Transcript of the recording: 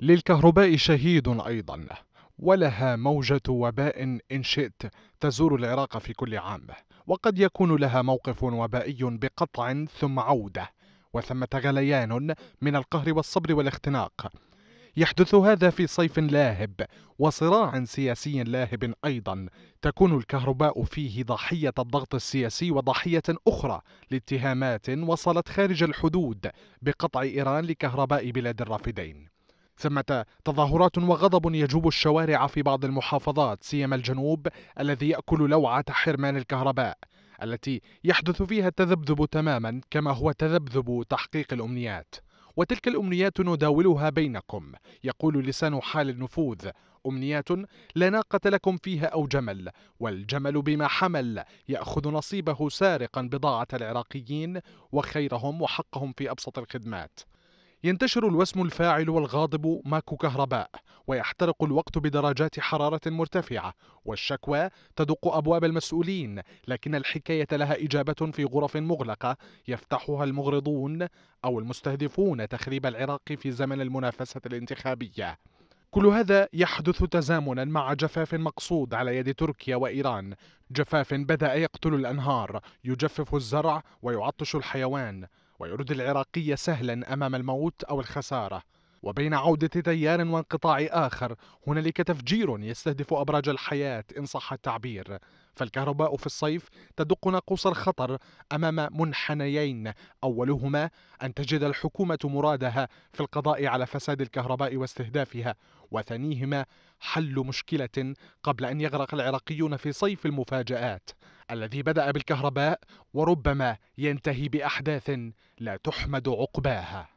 للكهرباء شهيد أيضا ولها موجة وباء إن شئت تزور العراق في كل عام وقد يكون لها موقف وبائي بقطع ثم عودة وثمة غليان من القهر والصبر والاختناق يحدث هذا في صيف لاهب وصراع سياسي لاهب أيضا تكون الكهرباء فيه ضحية الضغط السياسي وضحية أخرى لاتهامات وصلت خارج الحدود بقطع إيران لكهرباء بلاد الرافدين ثمة تظاهرات وغضب يجوب الشوارع في بعض المحافظات سيما الجنوب الذي يأكل لوعة حرمان الكهرباء التي يحدث فيها التذبذب تماما كما هو تذبذب تحقيق الأمنيات وتلك الأمنيات نداولها بينكم يقول لسان حال النفوذ أمنيات لا ناقة لكم فيها أو جمل والجمل بما حمل يأخذ نصيبه سارقا بضاعة العراقيين وخيرهم وحقهم في أبسط الخدمات ينتشر الوسم الفاعل والغاضب ماكو كهرباء ويحترق الوقت بدرجات حرارة مرتفعة والشكوى تدق أبواب المسؤولين لكن الحكاية لها إجابة في غرف مغلقة يفتحها المغرضون أو المستهدفون تخريب العراق في زمن المنافسة الانتخابية كل هذا يحدث تزامنا مع جفاف مقصود على يد تركيا وايران جفاف بدا يقتل الانهار يجفف الزرع ويعطش الحيوان ويرد العراقي سهلا أمام الموت أو الخسارة وبين عودة تيار وانقطاع آخر هنالك تفجير يستهدف أبراج الحياة إن صح التعبير فالكهرباء في الصيف تدق ناقوس الخطر أمام منحنيين أولهما أن تجد الحكومة مرادها في القضاء على فساد الكهرباء واستهدافها وثانيهما حل مشكلة قبل أن يغرق العراقيون في صيف المفاجآت الذي بدأ بالكهرباء وربما ينتهي بأحداث لا تحمد عقباها